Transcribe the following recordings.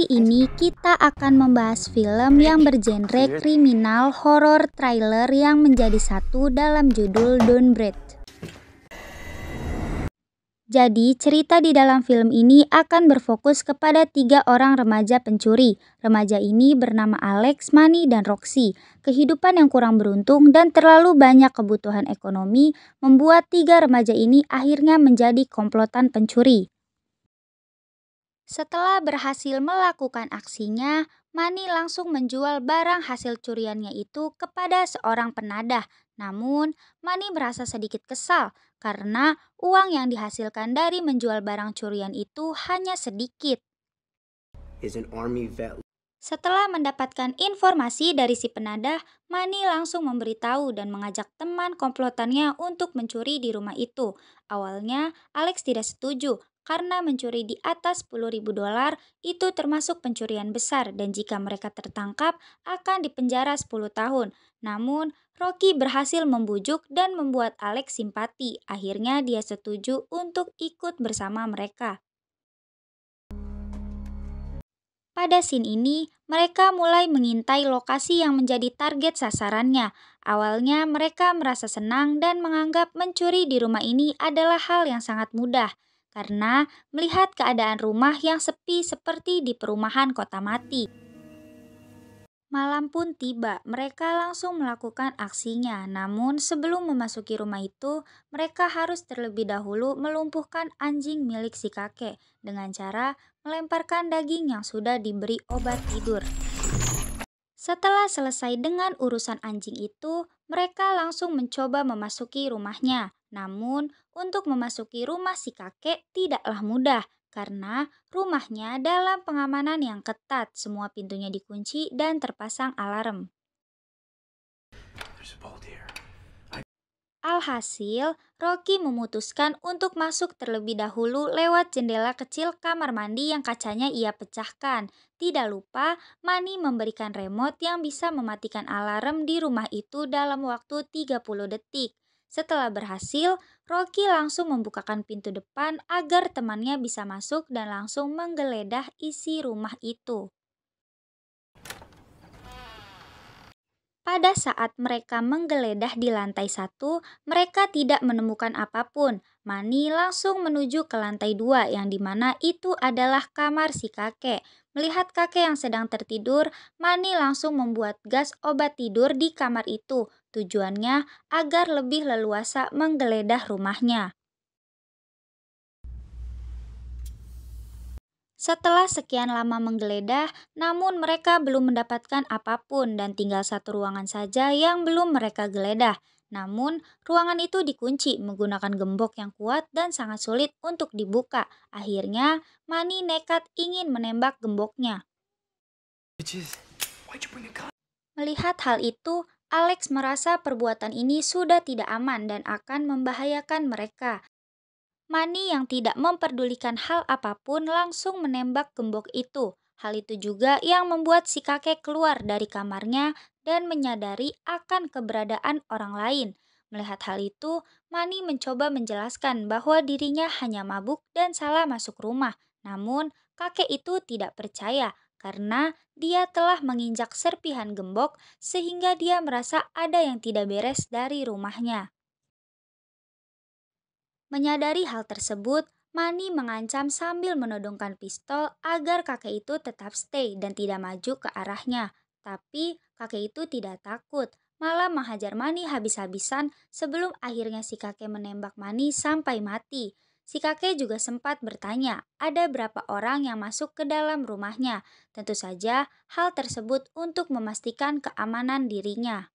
kali ini kita akan membahas film yang bergenre kriminal horror trailer yang menjadi satu dalam judul Don't Breathe. Jadi, cerita di dalam film ini akan berfokus kepada tiga orang remaja pencuri. Remaja ini bernama Alex, Mani, dan Roxy. Kehidupan yang kurang beruntung dan terlalu banyak kebutuhan ekonomi membuat tiga remaja ini akhirnya menjadi komplotan pencuri. Setelah berhasil melakukan aksinya, Mani langsung menjual barang hasil curiannya itu kepada seorang penadah. Namun, Mani merasa sedikit kesal karena uang yang dihasilkan dari menjual barang curian itu hanya sedikit. Setelah mendapatkan informasi dari si penadah, Mani langsung memberitahu dan mengajak teman komplotannya untuk mencuri di rumah itu. Awalnya, Alex tidak setuju karena mencuri di atas 10.000 dolar itu termasuk pencurian besar dan jika mereka tertangkap akan dipenjara 10 tahun. Namun, Rocky berhasil membujuk dan membuat Alex simpati. Akhirnya dia setuju untuk ikut bersama mereka. Pada scene ini, mereka mulai mengintai lokasi yang menjadi target sasarannya. Awalnya mereka merasa senang dan menganggap mencuri di rumah ini adalah hal yang sangat mudah karena melihat keadaan rumah yang sepi seperti di perumahan kota mati. Malam pun tiba, mereka langsung melakukan aksinya. Namun, sebelum memasuki rumah itu, mereka harus terlebih dahulu melumpuhkan anjing milik si kakek dengan cara melemparkan daging yang sudah diberi obat tidur. Setelah selesai dengan urusan anjing itu, mereka langsung mencoba memasuki rumahnya. Namun, untuk memasuki rumah si kakek tidaklah mudah karena rumahnya dalam pengamanan yang ketat, semua pintunya dikunci dan terpasang alarm. Alhasil, Rocky memutuskan untuk masuk terlebih dahulu lewat jendela kecil kamar mandi yang kacanya ia pecahkan. Tidak lupa, Mani memberikan remote yang bisa mematikan alarm di rumah itu dalam waktu 30 detik. Setelah berhasil, Rocky langsung membukakan pintu depan agar temannya bisa masuk dan langsung menggeledah isi rumah itu. Pada saat mereka menggeledah di lantai satu, mereka tidak menemukan apapun. Mani langsung menuju ke lantai dua yang dimana itu adalah kamar si kakek. Melihat kakek yang sedang tertidur, Mani langsung membuat gas obat tidur di kamar itu Tujuannya agar lebih leluasa menggeledah rumahnya. Setelah sekian lama menggeledah, namun mereka belum mendapatkan apapun dan tinggal satu ruangan saja yang belum mereka geledah. Namun, ruangan itu dikunci menggunakan gembok yang kuat dan sangat sulit untuk dibuka. Akhirnya, Mani nekat ingin menembak gemboknya. Melihat hal itu, Alex merasa perbuatan ini sudah tidak aman dan akan membahayakan mereka. Mani yang tidak memperdulikan hal apapun langsung menembak gembok itu. Hal itu juga yang membuat si kakek keluar dari kamarnya dan menyadari akan keberadaan orang lain. Melihat hal itu, Mani mencoba menjelaskan bahwa dirinya hanya mabuk dan salah masuk rumah. Namun, kakek itu tidak percaya karena dia telah menginjak serpihan gembok sehingga dia merasa ada yang tidak beres dari rumahnya. Menyadari hal tersebut, Mani mengancam sambil menodongkan pistol agar kakek itu tetap stay dan tidak maju ke arahnya. Tapi kakek itu tidak takut, malah menghajar Mani habis-habisan sebelum akhirnya si kakek menembak Mani sampai mati. Si kakek juga sempat bertanya, ada berapa orang yang masuk ke dalam rumahnya. Tentu saja, hal tersebut untuk memastikan keamanan dirinya.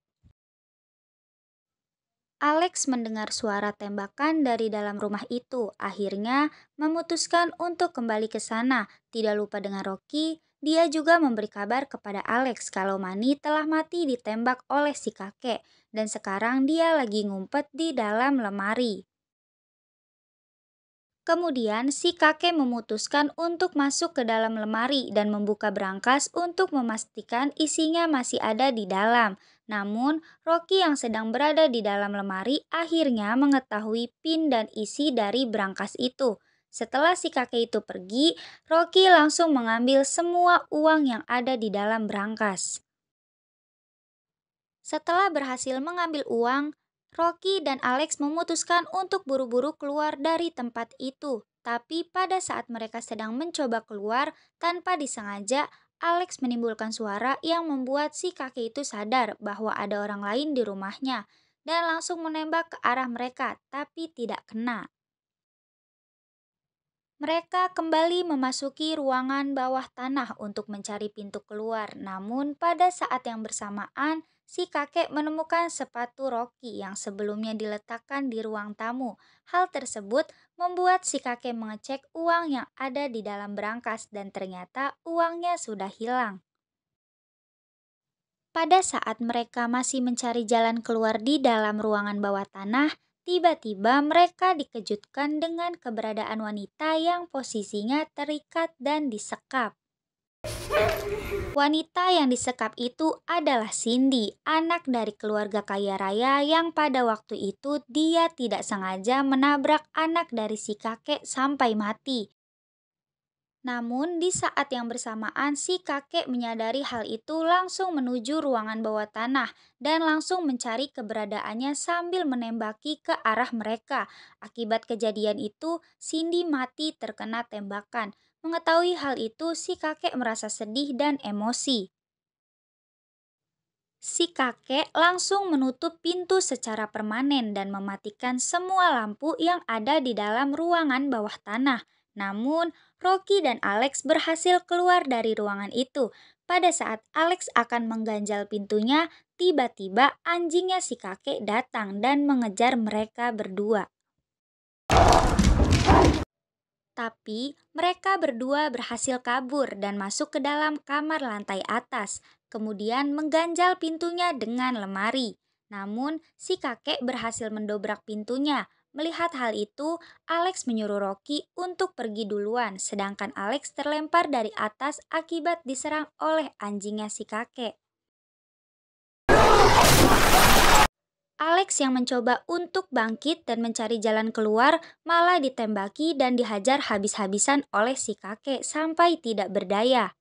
Alex mendengar suara tembakan dari dalam rumah itu. Akhirnya, memutuskan untuk kembali ke sana. Tidak lupa dengan Rocky, dia juga memberi kabar kepada Alex kalau Mani telah mati ditembak oleh si kakek, dan sekarang dia lagi ngumpet di dalam lemari. Kemudian si kakek memutuskan untuk masuk ke dalam lemari dan membuka berangkas untuk memastikan isinya masih ada di dalam. Namun, Rocky yang sedang berada di dalam lemari akhirnya mengetahui pin dan isi dari berangkas itu. Setelah si kakek itu pergi, Rocky langsung mengambil semua uang yang ada di dalam berangkas. Setelah berhasil mengambil uang, Rocky dan Alex memutuskan untuk buru-buru keluar dari tempat itu. Tapi pada saat mereka sedang mencoba keluar, tanpa disengaja, Alex menimbulkan suara yang membuat si kakek itu sadar bahwa ada orang lain di rumahnya dan langsung menembak ke arah mereka, tapi tidak kena. Mereka kembali memasuki ruangan bawah tanah untuk mencari pintu keluar, namun pada saat yang bersamaan, si kakek menemukan sepatu Rocky yang sebelumnya diletakkan di ruang tamu. Hal tersebut membuat si kakek mengecek uang yang ada di dalam berangkas dan ternyata uangnya sudah hilang. Pada saat mereka masih mencari jalan keluar di dalam ruangan bawah tanah, Tiba-tiba mereka dikejutkan dengan keberadaan wanita yang posisinya terikat dan disekap. Wanita yang disekap itu adalah Cindy, anak dari keluarga kaya raya yang pada waktu itu dia tidak sengaja menabrak anak dari si kakek sampai mati. Namun, di saat yang bersamaan, si kakek menyadari hal itu langsung menuju ruangan bawah tanah dan langsung mencari keberadaannya sambil menembaki ke arah mereka. Akibat kejadian itu, Cindy mati terkena tembakan. Mengetahui hal itu, si kakek merasa sedih dan emosi. Si kakek langsung menutup pintu secara permanen dan mematikan semua lampu yang ada di dalam ruangan bawah tanah. Namun, Rocky dan Alex berhasil keluar dari ruangan itu. Pada saat Alex akan mengganjal pintunya, tiba-tiba anjingnya si kakek datang dan mengejar mereka berdua. Tapi mereka berdua berhasil kabur dan masuk ke dalam kamar lantai atas, kemudian mengganjal pintunya dengan lemari. Namun, si kakek berhasil mendobrak pintunya, Melihat hal itu, Alex menyuruh Rocky untuk pergi duluan, sedangkan Alex terlempar dari atas akibat diserang oleh anjingnya si kakek. Alex yang mencoba untuk bangkit dan mencari jalan keluar malah ditembaki dan dihajar habis-habisan oleh si kakek sampai tidak berdaya.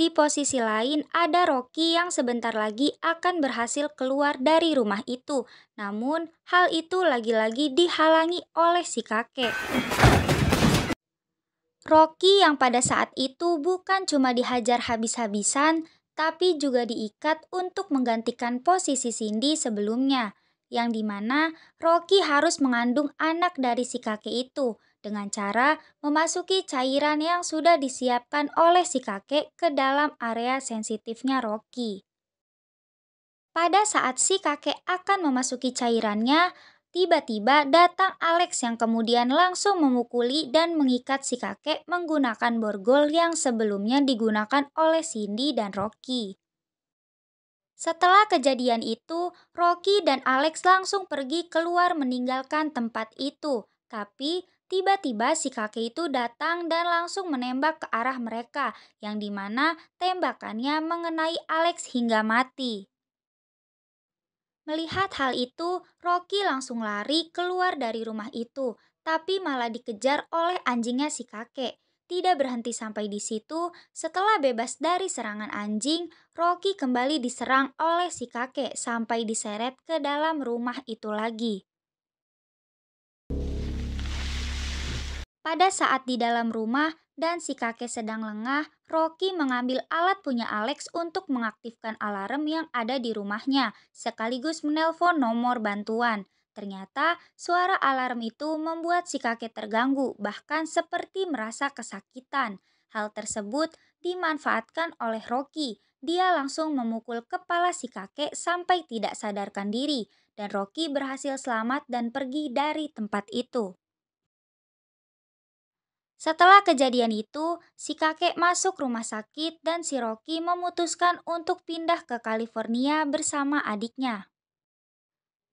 Di posisi lain, ada Rocky yang sebentar lagi akan berhasil keluar dari rumah itu. Namun, hal itu lagi-lagi dihalangi oleh si kakek. Rocky yang pada saat itu bukan cuma dihajar habis-habisan, tapi juga diikat untuk menggantikan posisi Cindy sebelumnya, yang dimana Rocky harus mengandung anak dari si kakek itu dengan cara memasuki cairan yang sudah disiapkan oleh si kakek ke dalam area sensitifnya Rocky. Pada saat si kakek akan memasuki cairannya, tiba-tiba datang Alex yang kemudian langsung memukuli dan mengikat si kakek menggunakan borgol yang sebelumnya digunakan oleh Cindy dan Rocky. Setelah kejadian itu, Rocky dan Alex langsung pergi keluar meninggalkan tempat itu. Tapi Tiba-tiba si kakek itu datang dan langsung menembak ke arah mereka yang dimana tembakannya mengenai Alex hingga mati. Melihat hal itu, Rocky langsung lari keluar dari rumah itu, tapi malah dikejar oleh anjingnya si kakek. Tidak berhenti sampai di situ, setelah bebas dari serangan anjing, Rocky kembali diserang oleh si kakek sampai diseret ke dalam rumah itu lagi. Pada saat di dalam rumah dan si kakek sedang lengah, Rocky mengambil alat punya Alex untuk mengaktifkan alarm yang ada di rumahnya, sekaligus menelpon nomor bantuan. Ternyata suara alarm itu membuat si kakek terganggu, bahkan seperti merasa kesakitan. Hal tersebut dimanfaatkan oleh Rocky. Dia langsung memukul kepala si kakek sampai tidak sadarkan diri, dan Rocky berhasil selamat dan pergi dari tempat itu. Setelah kejadian itu, si kakek masuk rumah sakit dan si Rocky memutuskan untuk pindah ke California bersama adiknya.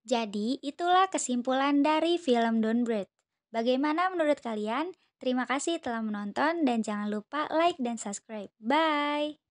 Jadi, itulah kesimpulan dari film Don't Breathe. Bagaimana menurut kalian? Terima kasih telah menonton dan jangan lupa like dan subscribe. Bye!